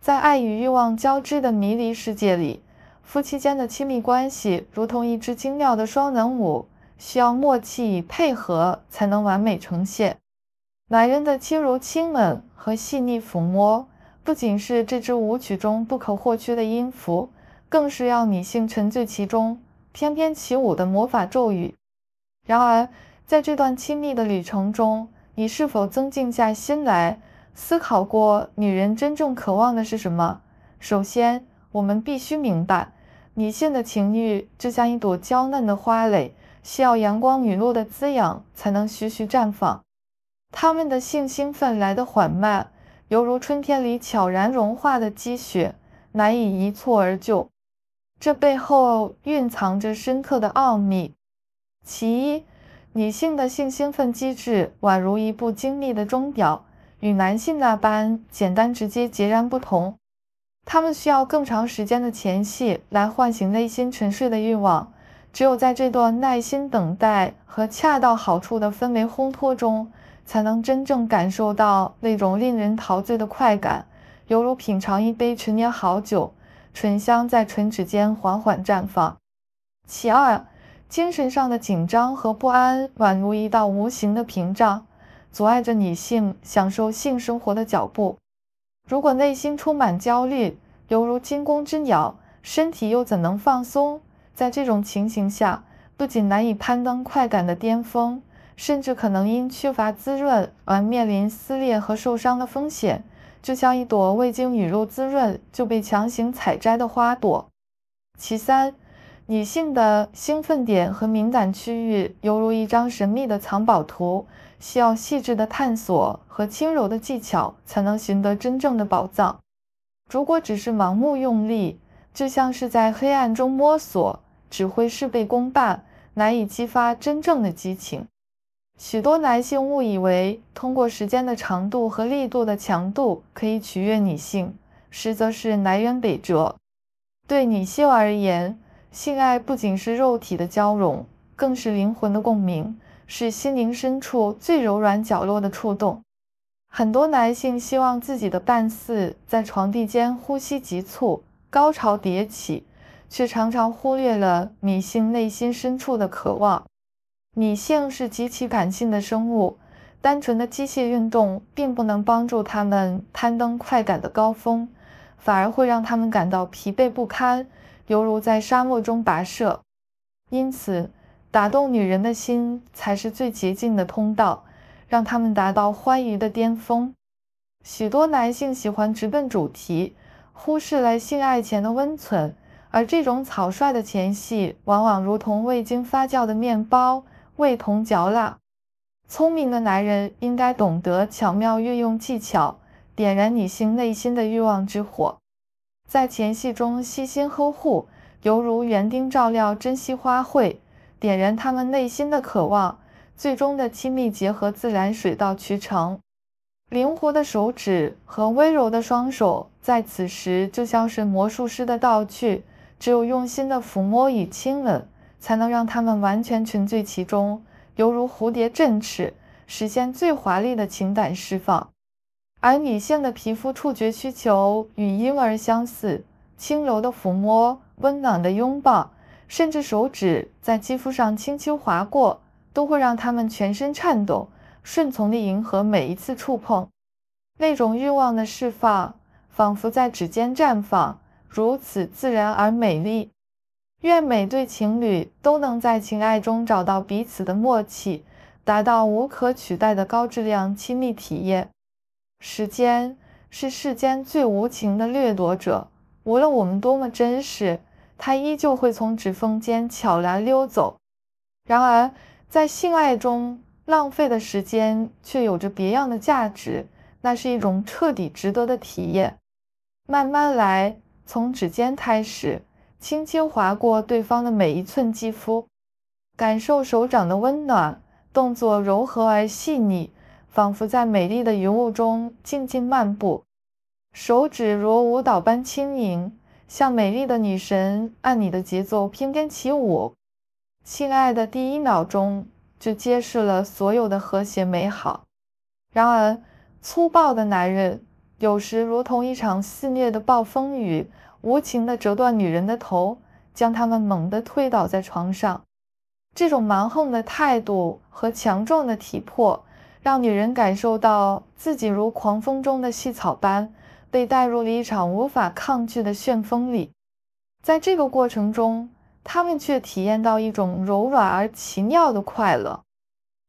在爱与欲望交织的迷离世界里，夫妻间的亲密关系如同一支精妙的双人舞，需要默契与配合才能完美呈现。男人的轻柔亲吻和细腻抚摸，不仅是这支舞曲中不可或缺的音符，更是要女性沉醉其中、翩翩起舞的魔法咒语。然而，在这段亲密的旅程中，你是否曾静下心来？思考过女人真正渴望的是什么？首先，我们必须明白，女性的情欲就像一朵娇嫩的花蕾，需要阳光雨露的滋养才能徐徐绽放。她们的性兴奋来得缓慢，犹如春天里悄然融化的积雪，难以一蹴而就。这背后蕴藏着深刻的奥秘。其一，女性的性兴奋机制宛如一部精密的钟表。与男性那般简单直接截然不同，他们需要更长时间的前戏来唤醒内心沉睡的欲望。只有在这段耐心等待和恰到好处的氛围烘托中，才能真正感受到那种令人陶醉的快感，犹如品尝一杯陈年好酒，醇香在唇齿间缓缓绽放。其二，精神上的紧张和不安宛如一道无形的屏障。阻碍着女性享受性生活的脚步。如果内心充满焦虑，犹如惊弓之鸟，身体又怎能放松？在这种情形下，不仅难以攀登快感的巅峰，甚至可能因缺乏滋润而面临撕裂和受伤的风险，就像一朵未经雨露滋润就被强行采摘的花朵。其三，女性的兴奋点和敏感区域犹如一张神秘的藏宝图，需要细致的探索和轻柔的技巧才能寻得真正的宝藏。如果只是盲目用力，就像是在黑暗中摸索，只会事倍功半，难以激发真正的激情。许多男性误以为通过时间的长度和力度的强度可以取悦女性，实则是南辕北辙。对女性而言，性爱不仅是肉体的交融，更是灵魂的共鸣，是心灵深处最柔软角落的触动。很多男性希望自己的伴似在床地间呼吸急促，高潮迭起，却常常忽略了女性内心深处的渴望。女性是极其感性的生物，单纯的机械运动并不能帮助他们攀登快感的高峰，反而会让他们感到疲惫不堪。犹如在沙漠中跋涉，因此打动女人的心才是最捷径的通道，让他们达到欢愉的巅峰。许多男性喜欢直奔主题，忽视了性爱前的温存，而这种草率的前戏往往如同未经发酵的面包，味同嚼蜡。聪明的男人应该懂得巧妙运用技巧，点燃女性内心的欲望之火。在前戏中悉心呵护，犹如园丁照料珍稀花卉，点燃他们内心的渴望。最终的亲密结合自然水到渠成。灵活的手指和温柔的双手在此时就像是魔术师的道具，只有用心的抚摸与亲吻，才能让他们完全沉醉其中，犹如蝴蝶振翅，实现最华丽的情感释放。而女性的皮肤触觉需求与婴儿相似，轻柔的抚摸、温暖的拥抱，甚至手指在肌肤上轻轻划过，都会让他们全身颤抖，顺从地迎合每一次触碰。那种欲望的释放，仿佛在指尖绽放，如此自然而美丽。愿每对情侣都能在情爱中找到彼此的默契，达到无可取代的高质量亲密体验。时间是世间最无情的掠夺者，无论我们多么珍视，它依旧会从指缝间悄然溜走。然而，在性爱中浪费的时间却有着别样的价值，那是一种彻底值得的体验。慢慢来，从指尖开始，轻轻划过对方的每一寸肌肤，感受手掌的温暖，动作柔和而细腻。仿佛在美丽的云雾中静静漫步，手指如舞蹈般轻盈，像美丽的女神按你的节奏翩翩起舞。性爱的第一秒钟就揭示了所有的和谐美好。然而，粗暴的男人有时如同一场肆虐的暴风雨，无情的折断女人的头，将他们猛地推倒在床上。这种蛮横的态度和强壮的体魄。让女人感受到自己如狂风中的细草般，被带入了一场无法抗拒的旋风里。在这个过程中，她们却体验到一种柔软而奇妙的快乐。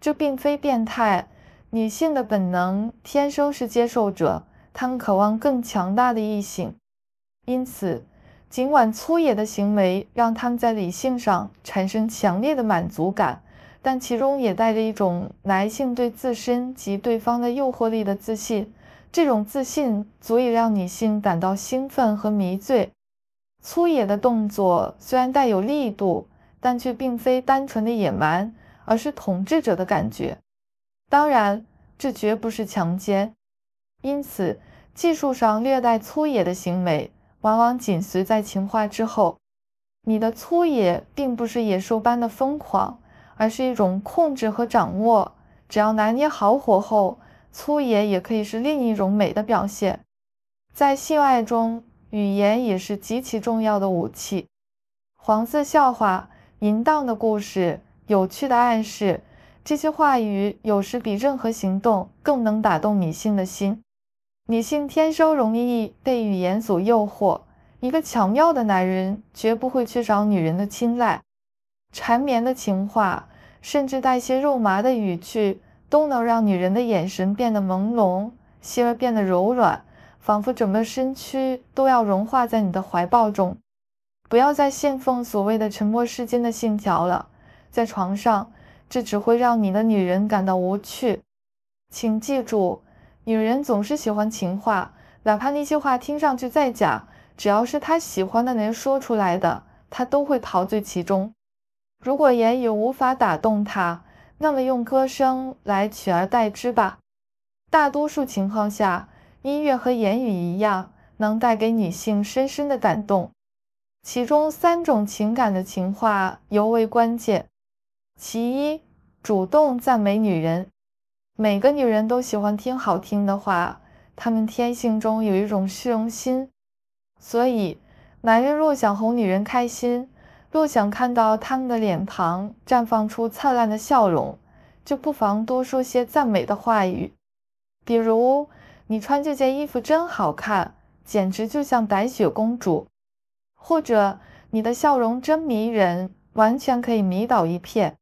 这并非变态，女性的本能天生是接受者，她们渴望更强大的异性。因此，尽管粗野的行为让她们在理性上产生强烈的满足感。但其中也带着一种男性对自身及对方的诱惑力的自信，这种自信足以让女性感到兴奋和迷醉。粗野的动作虽然带有力度，但却并非单纯的野蛮，而是统治者的感觉。当然，这绝不是强奸。因此，技术上略带粗野的行为往往紧随在情话之后。你的粗野并不是野兽般的疯狂。而是一种控制和掌握，只要拿捏好火候，粗野也可以是另一种美的表现。在性爱中，语言也是极其重要的武器。黄色笑话、淫荡的故事、有趣的暗示，这些话语有时比任何行动更能打动女性的心。女性天生容易被语言所诱惑，一个巧妙的男人绝不会缺少女人的青睐。缠绵的情话，甚至带些肉麻的语句，都能让女人的眼神变得朦胧，心儿变得柔软，仿佛整个身躯都要融化在你的怀抱中。不要再信奉所谓的沉默是金的信条了，在床上，这只会让你的女人感到无趣。请记住，女人总是喜欢情话，哪怕那些话听上去再假，只要是她喜欢的人说出来的，她都会陶醉其中。如果言语无法打动她，那么用歌声来取而代之吧。大多数情况下，音乐和言语一样，能带给女性深深的感动。其中三种情感的情话尤为关键。其一，主动赞美女人。每个女人都喜欢听好听的话，她们天性中有一种虚荣心，所以男人若想哄女人开心。若想看到他们的脸庞绽放出灿烂的笑容，就不妨多说些赞美的话语，比如“你穿这件衣服真好看，简直就像白雪公主”，或者“你的笑容真迷人，完全可以迷倒一片”，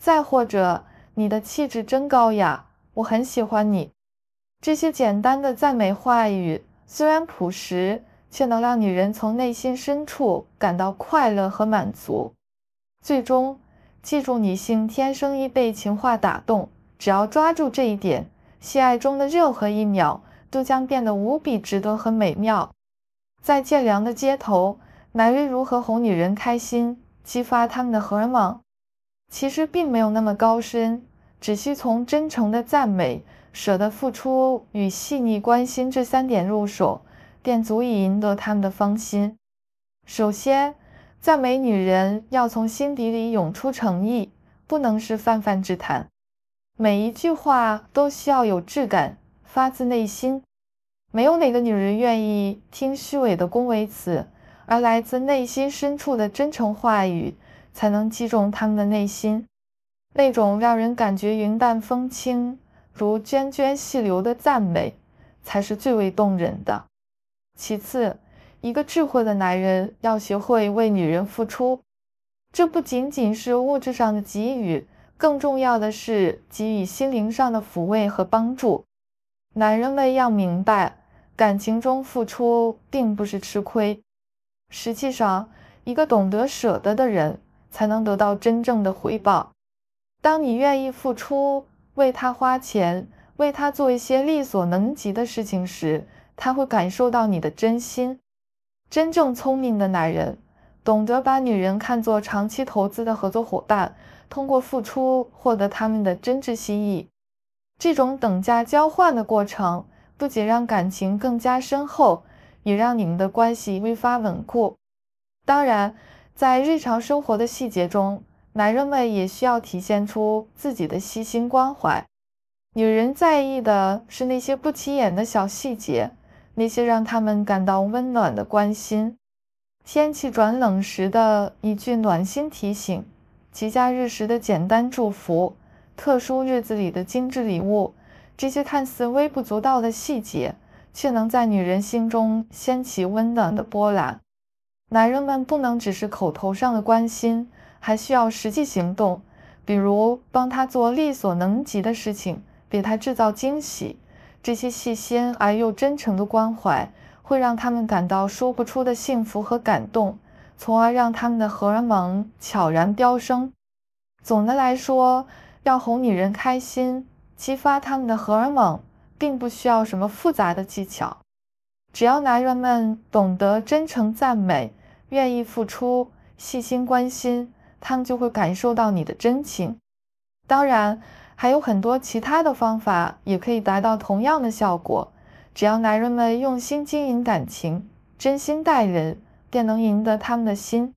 再或者“你的气质真高雅，我很喜欢你”。这些简单的赞美话语虽然朴实。却能让女人从内心深处感到快乐和满足。最终，记住女性天生易被情话打动，只要抓住这一点，性爱中的任何一秒都将变得无比值得和美妙。在见凉的街头，男人如何哄女人开心，激发他们的荷尔蒙？其实并没有那么高深，只需从真诚的赞美、舍得付出与细腻关心这三点入手。便足以赢得他们的芳心。首先，赞美女人要从心底里涌出诚意，不能是泛泛之谈。每一句话都需要有质感，发自内心。没有哪个女人愿意听虚伪的恭维词，而来自内心深处的真诚话语才能击中他们的内心。那种让人感觉云淡风轻、如涓涓细流的赞美，才是最为动人的。其次，一个智慧的男人要学会为女人付出，这不仅仅是物质上的给予，更重要的是给予心灵上的抚慰和帮助。男人们要明白，感情中付出并不是吃亏，实际上，一个懂得舍得的人才能得到真正的回报。当你愿意付出，为他花钱，为他做一些力所能及的事情时，他会感受到你的真心。真正聪明的男人懂得把女人看作长期投资的合作伙伴，通过付出获得他们的真挚心意。这种等价交换的过程，不仅让感情更加深厚，也让你们的关系愈发稳固。当然，在日常生活的细节中，男人们也需要体现出自己的细心关怀。女人在意的是那些不起眼的小细节。那些让他们感到温暖的关心，天气转冷时的一句暖心提醒，节假日时的简单祝福，特殊日子里的精致礼物，这些看似微不足道的细节，却能在女人心中掀起温暖的波澜。男人们不能只是口头上的关心，还需要实际行动，比如帮他做力所能及的事情，给他制造惊喜。这些细心而又真诚的关怀，会让他们感到说不出的幸福和感动，从而让他们的荷尔蒙悄然飙升。总的来说，要哄女人开心、激发他们的荷尔蒙，并不需要什么复杂的技巧，只要男人们懂得真诚赞美、愿意付出、细心关心，他们就会感受到你的真情。当然，还有很多其他的方法也可以达到同样的效果。只要男人们用心经营感情，真心待人，便能赢得他们的心。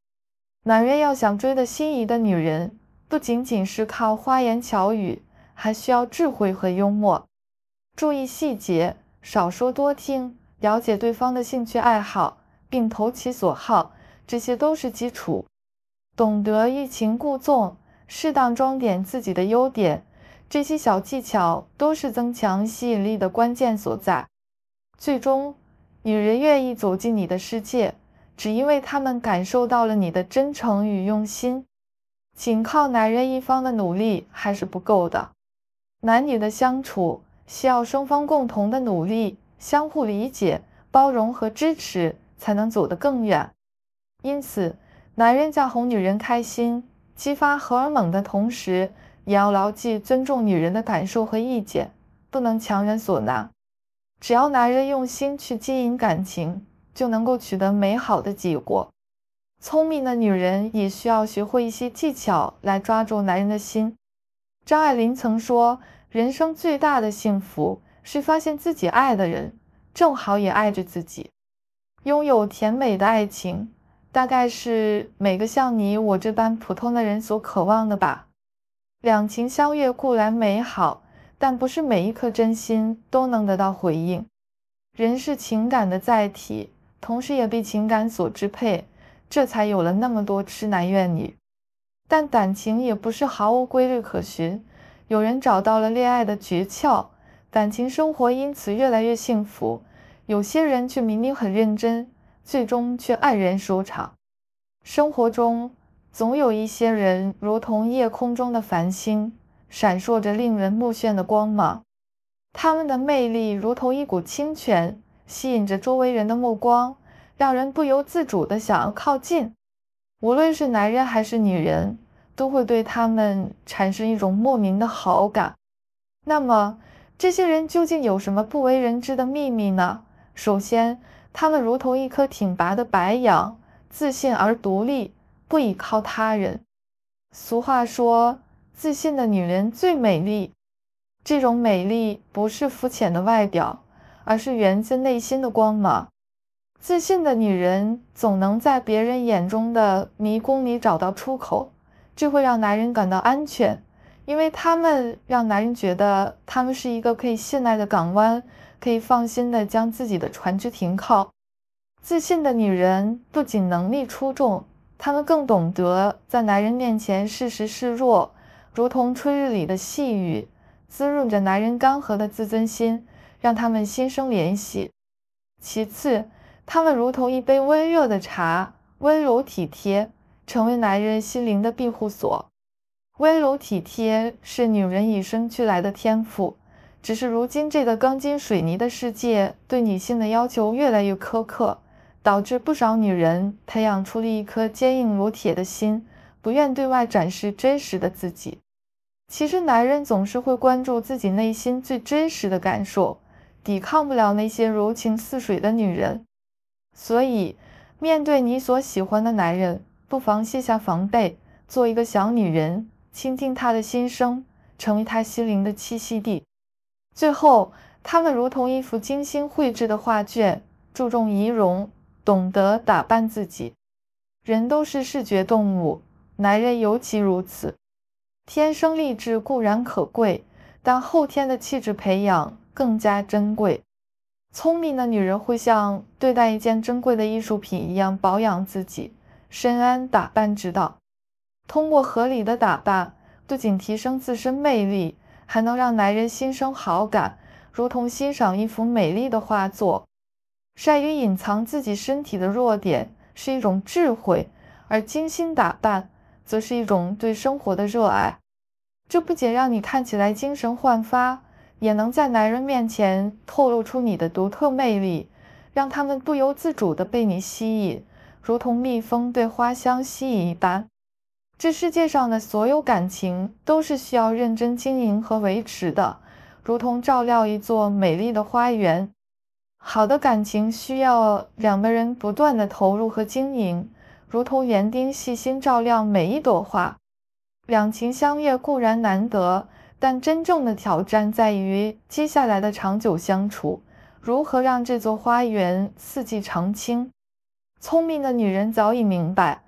男人要想追得心仪的女人，不仅仅是靠花言巧语，还需要智慧和幽默，注意细节，少说多听，了解对方的兴趣爱好，并投其所好，这些都是基础。懂得欲擒故纵，适当装点自己的优点。这些小技巧都是增强吸引力的关键所在。最终，女人愿意走进你的世界，只因为她们感受到了你的真诚与用心。仅靠男人一方的努力还是不够的。男女的相处需要双方共同的努力，相互理解、包容和支持，才能走得更远。因此，男人在哄女人开心、激发荷尔蒙的同时，也要牢记尊重女人的感受和意见，不能强人所难。只要男人用心去经营感情，就能够取得美好的结果。聪明的女人也需要学会一些技巧来抓住男人的心。张爱玲曾说：“人生最大的幸福是发现自己爱的人正好也爱着自己。”拥有甜美的爱情，大概是每个像你我这般普通的人所渴望的吧。两情相悦固然美好，但不是每一颗真心都能得到回应。人是情感的载体，同时也被情感所支配，这才有了那么多痴男怨女。但感情也不是毫无规律可循，有人找到了恋爱的诀窍，感情生活因此越来越幸福；有些人却明明很认真，最终却黯然收场。生活中。总有一些人，如同夜空中的繁星，闪烁着令人目眩的光芒。他们的魅力如同一股清泉，吸引着周围人的目光，让人不由自主的想要靠近。无论是男人还是女人，都会对他们产生一种莫名的好感。那么，这些人究竟有什么不为人知的秘密呢？首先，他们如同一颗挺拔的白杨，自信而独立。不依靠他人。俗话说，自信的女人最美丽。这种美丽不是肤浅的外表，而是源自内心的光芒。自信的女人总能在别人眼中的迷宫里找到出口，这会让男人感到安全，因为他们让男人觉得他们是一个可以信赖的港湾，可以放心的将自己的船只停靠。自信的女人不仅能力出众。她们更懂得在男人面前适时示弱，如同春日里的细雨，滋润着男人干涸的自尊心，让他们心生怜惜。其次，他们如同一杯温热的茶，温柔体贴，成为男人心灵的庇护所。温柔体贴是女人与生俱来的天赋，只是如今这个钢筋水泥的世界，对女性的要求越来越苛刻。导致不少女人培养出了一颗坚硬如铁的心，不愿对外展示真实的自己。其实，男人总是会关注自己内心最真实的感受，抵抗不了那些柔情似水的女人。所以，面对你所喜欢的男人，不妨卸下防备，做一个小女人，倾听他的心声，成为他心灵的栖息地。最后，他们如同一幅精心绘制的画卷，注重仪容。懂得打扮自己，人都是视觉动物，男人尤其如此。天生丽质固然可贵，但后天的气质培养更加珍贵。聪明的女人会像对待一件珍贵的艺术品一样保养自己，深谙打扮之道。通过合理的打扮，不仅提升自身魅力，还能让男人心生好感，如同欣赏一幅美丽的画作。善于隐藏自己身体的弱点是一种智慧，而精心打扮则是一种对生活的热爱。这不仅让你看起来精神焕发，也能在男人面前透露出你的独特魅力，让他们不由自主地被你吸引，如同蜜蜂对花香吸引一般。这世界上的所有感情都是需要认真经营和维持的，如同照料一座美丽的花园。好的感情需要两个人不断的投入和经营，如同园丁细心照亮每一朵花。两情相悦固然难得，但真正的挑战在于接下来的长久相处。如何让这座花园四季常青？聪明的女人早已明白，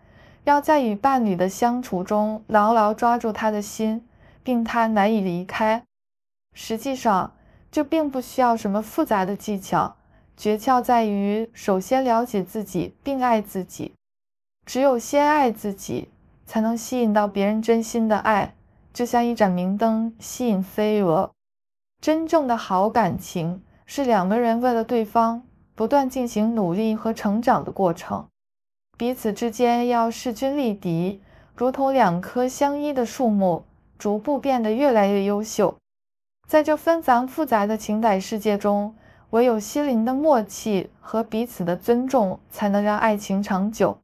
要在与伴侣的相处中牢牢抓住他的心，并他难以离开。实际上，这并不需要什么复杂的技巧。诀窍在于，首先了解自己并爱自己。只有先爱自己，才能吸引到别人真心的爱。就像一盏明灯吸引飞蛾。真正的好感情是两个人为了对方不断进行努力和成长的过程，彼此之间要势均力敌，如同两棵相依的树木，逐步变得越来越优秀。在这纷繁复杂的情感世界中。唯有心灵的默契和彼此的尊重，才能让爱情长久。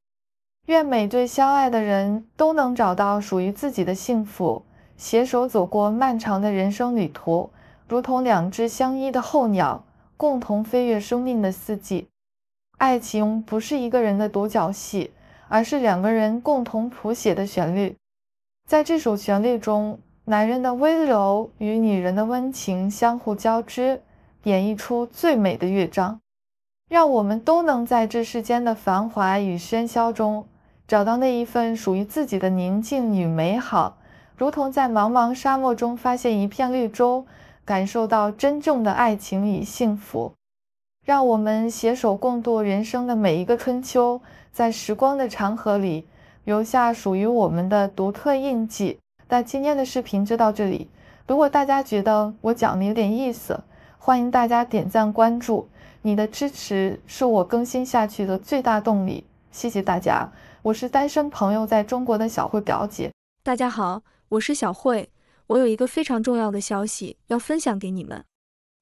愿每对相爱的人都能找到属于自己的幸福，携手走过漫长的人生旅途，如同两只相依的候鸟，共同飞越生命的四季。爱情不是一个人的独角戏，而是两个人共同谱写的旋律。在这首旋律中，男人的温柔与女人的温情相互交织。演绎出最美的乐章，让我们都能在这世间的繁华与喧嚣中，找到那一份属于自己的宁静与美好，如同在茫茫沙漠中发现一片绿洲，感受到真正的爱情与幸福。让我们携手共度人生的每一个春秋，在时光的长河里留下属于我们的独特印记。那今天的视频就到这里，如果大家觉得我讲的有点意思。欢迎大家点赞关注，你的支持是我更新下去的最大动力，谢谢大家。我是单身朋友在中国的小慧表姐。大家好，我是小慧，我有一个非常重要的消息要分享给你们。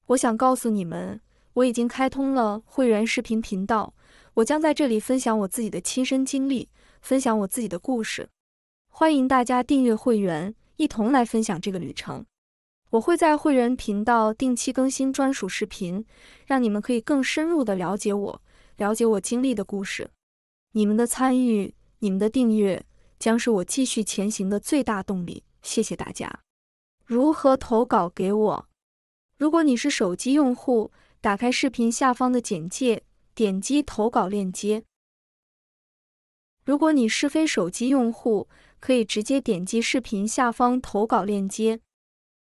我想告诉你们，我已经开通了会员视频频道，我将在这里分享我自己的亲身经历，分享我自己的故事。欢迎大家订阅会员，一同来分享这个旅程。我会在会员频道定期更新专属视频，让你们可以更深入地了解我，了解我经历的故事。你们的参与，你们的订阅，将是我继续前行的最大动力。谢谢大家！如何投稿给我？如果你是手机用户，打开视频下方的简介，点击投稿链接；如果你是非手机用户，可以直接点击视频下方投稿链接。